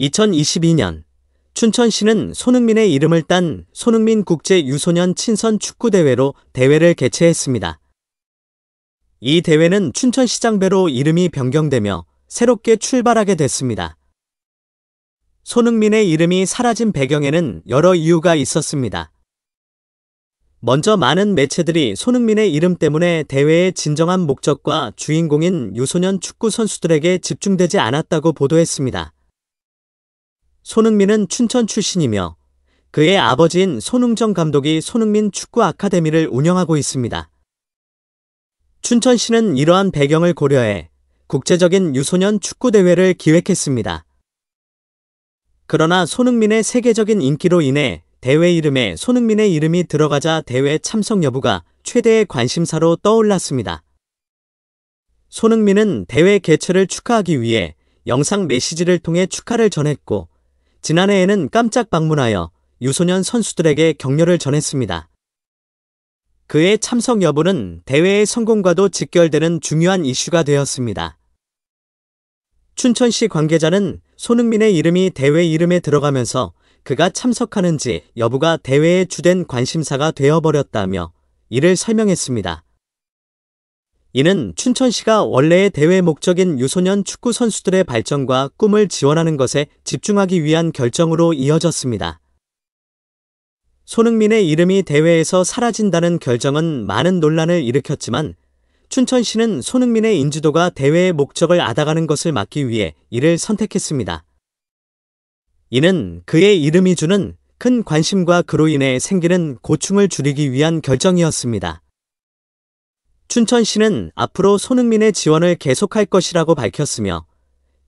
2022년 춘천시는 손흥민의 이름을 딴 손흥민 국제 유소년 친선 축구대회로 대회를 개최했습니다. 이 대회는 춘천시장배로 이름이 변경되며 새롭게 출발하게 됐습니다. 손흥민의 이름이 사라진 배경에는 여러 이유가 있었습니다. 먼저 많은 매체들이 손흥민의 이름 때문에 대회의 진정한 목적과 주인공인 유소년 축구 선수들에게 집중되지 않았다고 보도했습니다. 손흥민은 춘천 출신이며 그의 아버지인 손흥정 감독이 손흥민 축구 아카데미를 운영하고 있습니다. 춘천시는 이러한 배경을 고려해 국제적인 유소년 축구대회를 기획했습니다. 그러나 손흥민의 세계적인 인기로 인해 대회 이름에 손흥민의 이름이 들어가자 대회 참석 여부가 최대의 관심사로 떠올랐습니다. 손흥민은 대회 개최를 축하하기 위해 영상 메시지를 통해 축하를 전했고 지난해에는 깜짝 방문하여 유소년 선수들에게 격려를 전했습니다. 그의 참석 여부는 대회의 성공과도 직결되는 중요한 이슈가 되었습니다. 춘천시 관계자는 손흥민의 이름이 대회 이름에 들어가면서 그가 참석하는지 여부가 대회의 주된 관심사가 되어버렸다며 이를 설명했습니다. 이는 춘천시가 원래의 대회 목적인 유소년 축구 선수들의 발전과 꿈을 지원하는 것에 집중하기 위한 결정으로 이어졌습니다. 손흥민의 이름이 대회에서 사라진다는 결정은 많은 논란을 일으켰지만 춘천시는 손흥민의 인지도가 대회의 목적을 아다가는 것을 막기 위해 이를 선택했습니다. 이는 그의 이름이 주는 큰 관심과 그로 인해 생기는 고충을 줄이기 위한 결정이었습니다. 춘천시는 앞으로 손흥민의 지원을 계속할 것이라고 밝혔으며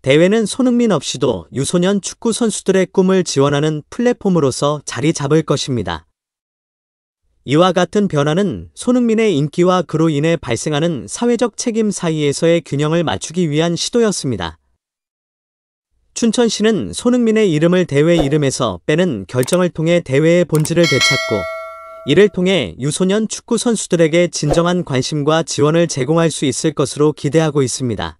대회는 손흥민 없이도 유소년 축구 선수들의 꿈을 지원하는 플랫폼으로서 자리 잡을 것입니다. 이와 같은 변화는 손흥민의 인기와 그로 인해 발생하는 사회적 책임 사이에서의 균형을 맞추기 위한 시도였습니다. 춘천시는 손흥민의 이름을 대회 이름에서 빼는 결정을 통해 대회의 본질을 되찾고 이를 통해 유소년 축구 선수들에게 진정한 관심과 지원을 제공할 수 있을 것으로 기대하고 있습니다.